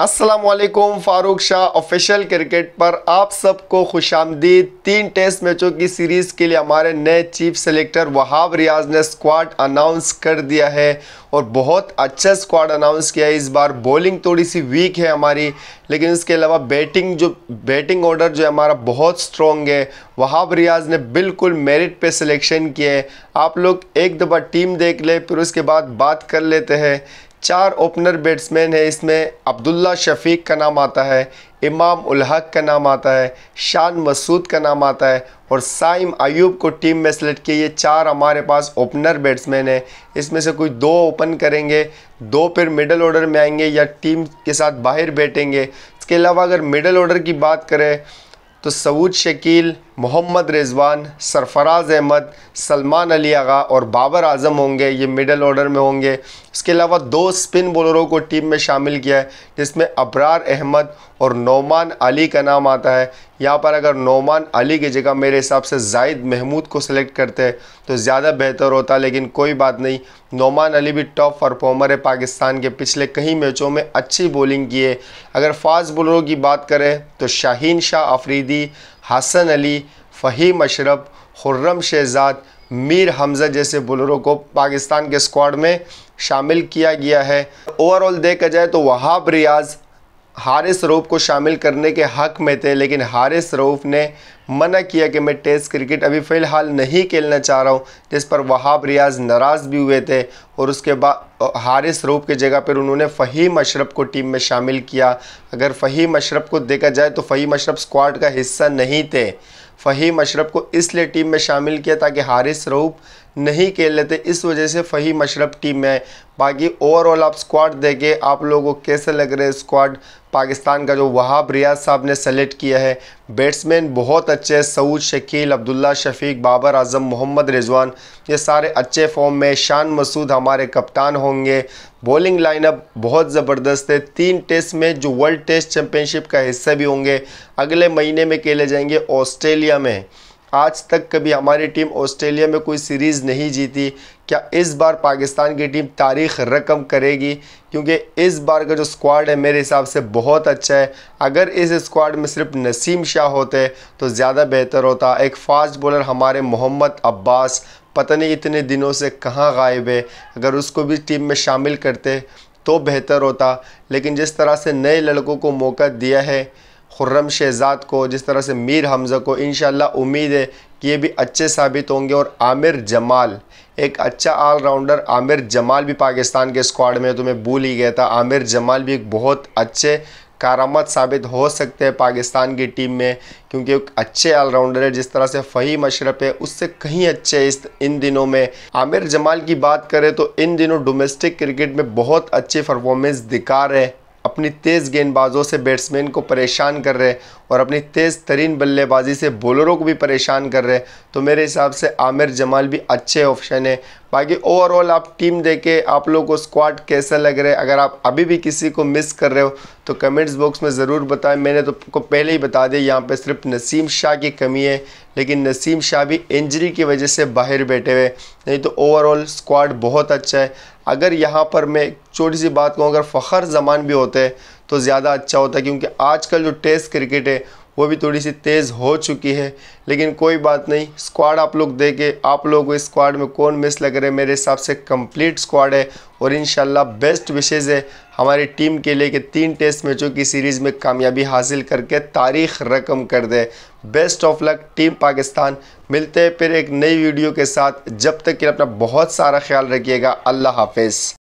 असलकुम Farooq Shah official cricket पर आप सबको खुश आमदीद तीन टेस्ट मैचों की सीरीज़ के लिए हमारे नए चीफ सेलेक्टर वहाब रियाज ने स्क्वाड अनाउंस कर दिया है और बहुत अच्छा स्क्वाड अनाउंस किया है इस बार बॉलिंग थोड़ी सी वीक है हमारी लेकिन इसके अलावा बैटिंग जो बैटिंग ऑर्डर जो है हमारा बहुत स्ट्रॉन्ग है वहाब रियाज ने बिल्कुल मेरिट पे सिलेक्शन किया है आप लोग एक दफ़ा टीम देख ले फिर उसके बाद बात कर लेते हैं चार ओपनर बैट्समैन है इसमें अब्दुल्ला शफीक का नाम आता है इमाम उल हक का नाम आता है शान मसूद का नाम आता है और साइम अयूब को टीम में सेलेक्ट किए ये चार हमारे पास ओपनर बैट्समैन हैं इसमें से कोई दो ओपन करेंगे दो फिर मिडल ऑर्डर में आएंगे या टीम के साथ बाहर बैठेंगे इसके अलावा अगर मिडल ऑर्डर की बात करें तो सऊद शकील मोहम्मद रिजवान सरफराज अहमद सलमान अली आगा और बाबर आजम होंगे ये मिडल ऑर्डर में होंगे इसके अलावा दो स्पिन बॉलरों को टीम में शामिल किया है जिसमें अबरार अहमद और नोमान अली का नाम आता है यहाँ पर अगर नोमान अली की जगह मेरे हिसाब से जायद महमूद को सिलेक्ट करते हैं तो ज़्यादा बेहतर होता लेकिन कोई बात नहीं नोमान अली भी टॉप परफॉर्मर है पाकिस्तान के पिछले कई मैचों में अच्छी बॉलिंग की है अगर फास्ट बॉलरों की बात करें तो शाहीन शाह आफरीदी हसन अली फ़हीम अशरफ हुर्रम शहजाद मीर हमज़ा जैसे बॉलरों को पाकिस्तान के स्क्वाड में शामिल किया गया है ओवरऑल देखा जाए तो वहाब रियाज़ हारिस रऊफ़ को शामिल करने के हक़ में थे लेकिन हारिस रऊफ़ ने मना किया कि मैं टेस्ट क्रिकेट अभी फ़िलहाल नहीं खेलना चाह रहा हूँ जिस पर वहाब रियाज़ नाराज़ भी हुए थे और उसके बाद हारिस रऊफ़ की जगह पर उन्होंने फ़हीम अशरफ को टीम में शामिल किया अगर फ़हीम अशरफ को देखा जाए तो फ़हीम अशरफ स्क्वाड का हिस्सा नहीं थे फ़हीम अशरफ को इसलिए टीम में शामिल किया ताकि हारिस रऊफ़ नहीं खेल लेते इस वजह से फही मशरफ़ टीम में बाकी ओवरऑल आप स्क्वाड देखें आप लोगों को कैसे लग रहे स्क्वाड पाकिस्तान का जो वहाब रियाज साहब ने सेलेक्ट किया है बैट्समैन बहुत अच्छे हैं सऊद शकील अब्दुल्ला शफीक बाबर आजम मोहम्मद रिजवान ये सारे अच्छे फॉर्म में शान मसूद हमारे कप्तान होंगे बॉलिंग लाइनअप बहुत ज़बरदस्त है तीन टेस्ट में जो वर्ल्ड टेस्ट चैम्पियनशिप का हिस्सा भी होंगे अगले महीने में खेले जाएंगे ऑस्ट्रेलिया में आज तक कभी हमारी टीम ऑस्ट्रेलिया में कोई सीरीज़ नहीं जीती क्या इस बार पाकिस्तान की टीम तारीख रकम करेगी क्योंकि इस बार का जो स्क्वाड है मेरे हिसाब से बहुत अच्छा है अगर इस स्क्वाड में सिर्फ नसीम शाह होते तो ज़्यादा बेहतर होता एक फास्ट बॉलर हमारे मोहम्मद अब्बास पता नहीं इतने दिनों से कहाँ गायब है अगर उसको भी टीम में शामिल करते तो बेहतर होता लेकिन जिस तरह से नए लड़कों को मौका दिया है खुर्रम शहजाद को जिस तरह से मीर हमज़ा को इन उम्मीद है कि ये भी अच्छे साबित होंगे और आमिर जमाल एक अच्छा ऑलराउंडर आमिर जमाल भी पाकिस्तान के स्क्वाड में तो मैं भूल ही गया था आमिर जमाल भी एक बहुत अच्छे कारामत साबित हो सकते हैं पाकिस्तान की टीम में क्योंकि एक अच्छे ऑलराउंडर है जिस तरह से फही मशरफ़ है उससे कहीं अच्छे इस इन दिनों में आमिर जमाल की बात करें तो इन दिनों डोमेस्टिक क्रिकेट में बहुत अच्छी परफॉर्मेंस दिखा रहे अपनी तेज़ गेंदबाजों से बैट्समैन को परेशान कर रहे और अपनी तेज़ तरीन बल्लेबाजी से बॉलरों को भी परेशान कर रहे तो मेरे हिसाब से आमिर जमाल भी अच्छे ऑप्शन है बाकी ओवरऑल आप टीम देखे आप लोगों को स्क्वाड कैसा लग रहा है अगर आप अभी भी किसी को मिस कर रहे हो तो कमेंट्स बॉक्स में ज़रूर बताएं मैंने तो को पहले ही बता दिया यहाँ पे सिर्फ नसीम शाह की कमी है लेकिन नसीम शाह भी इंजरी की वजह से बाहर बैठे हुए नहीं तो ओवरऑल स्क्वाड बहुत अच्छा है अगर यहाँ पर मैं छोटी सी बात कहूँ अगर फ़खर जमान भी होते तो ज़्यादा अच्छा होता है क्योंकि आज जो टेस्ट क्रिकेट है वो भी थोड़ी सी तेज़ हो चुकी है लेकिन कोई बात नहीं स्क्वाड आप लोग देखे आप लोगों को स्क्वाड में कौन मिस लग रहे हैं मेरे हिसाब से कंप्लीट स्क्वाड है और इन बेस्ट विशेज़ है हमारी टीम के लिए कि तीन टेस्ट मैचों की सीरीज़ में कामयाबी हासिल करके तारीख रकम कर दे best of luck team Pakistan मिलते हैं फिर एक नई वीडियो के साथ जब तक कि अपना बहुत सारा ख्याल रखिएगा अल्लाह हाफिज़